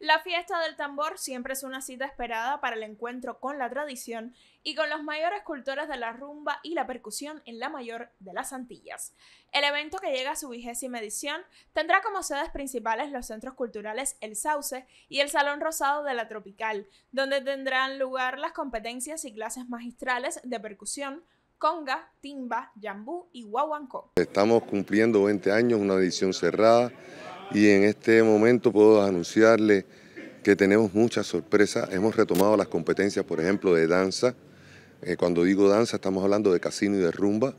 La fiesta del tambor siempre es una cita esperada para el encuentro con la tradición y con los mayores cultores de la rumba y la percusión en la mayor de las Antillas. El evento que llega a su vigésima edición tendrá como sedes principales los centros culturales El Sauce y el Salón Rosado de la Tropical, donde tendrán lugar las competencias y clases magistrales de percusión, conga, timba, jambú y guaguancó. Estamos cumpliendo 20 años, una edición cerrada y en este momento puedo anunciarle que tenemos muchas sorpresas. Hemos retomado las competencias, por ejemplo, de danza. Eh, cuando digo danza, estamos hablando de casino y de rumba.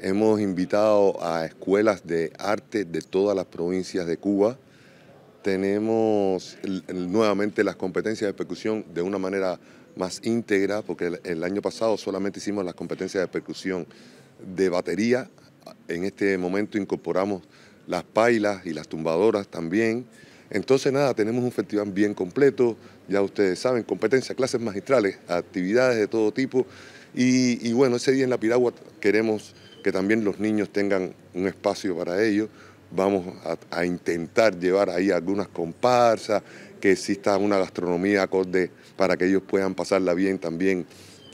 Hemos invitado a escuelas de arte de todas las provincias de Cuba. Tenemos nuevamente las competencias de percusión de una manera más íntegra, porque el año pasado solamente hicimos las competencias de percusión de batería. En este momento incorporamos las pailas y las tumbadoras también. Entonces nada, tenemos un festival bien completo, ya ustedes saben, competencia clases magistrales, actividades de todo tipo. Y, bueno, ese día en La Piragua queremos que también los niños tengan un espacio para ellos. Vamos a, a intentar llevar ahí algunas comparsas, que exista una gastronomía acorde para que ellos puedan pasarla bien también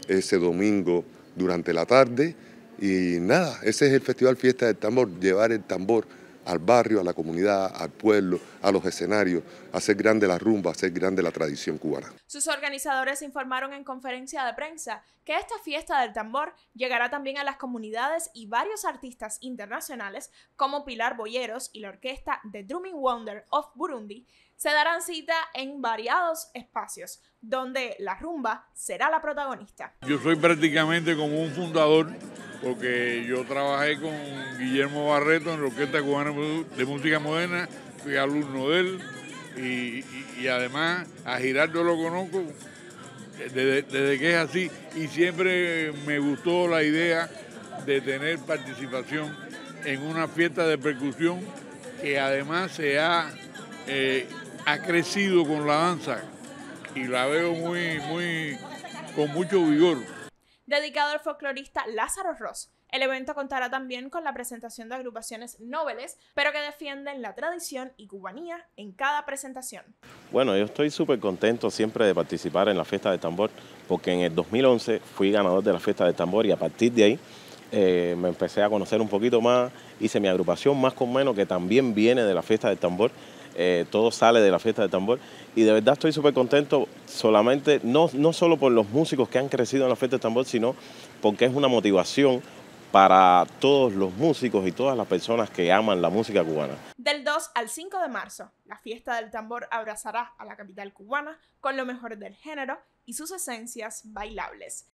ese domingo durante la tarde. Y nada, ese es el Festival Fiesta del Tambor, llevar el tambor al barrio, a la comunidad, al pueblo, a los escenarios, hacer grande la rumba, hacer grande la tradición cubana. Sus organizadores informaron en conferencia de prensa que esta fiesta del tambor llegará también a las comunidades y varios artistas internacionales como Pilar Boyeros y la orquesta The Drumming Wonder of Burundi se darán cita en variados espacios donde la rumba será la protagonista. Yo soy prácticamente como un fundador porque yo trabajé con Guillermo Barreto en la Orquesta Cubana de Música Moderna, fui alumno de él y, además a Girardo lo conozco desde, que es así y siempre me gustó la idea de tener participación en una fiesta de percusión que además se ha, eh, ha crecido con la danza y la veo muy, muy, con mucho vigor dedicado al folclorista Lázaro Ross. El evento contará también con la presentación de agrupaciones nobles, pero que defienden la tradición y cubanía en cada presentación. Bueno, yo estoy súper contento siempre de participar en la fiesta de tambor, porque en el 2011 fui ganador de la fiesta de tambor y a partir de ahí eh, me empecé a conocer un poquito más, hice mi agrupación más con menos, que también viene de la fiesta de tambor. Eh, todo sale de la fiesta del tambor y de verdad estoy súper contento solamente, no, no solo por los músicos que han crecido en la fiesta de tambor, sino porque es una motivación para todos los músicos y todas las personas que aman la música cubana. Del 2 al 5 de marzo, la fiesta del tambor abrazará a la capital cubana con lo mejor del género y sus esencias bailables.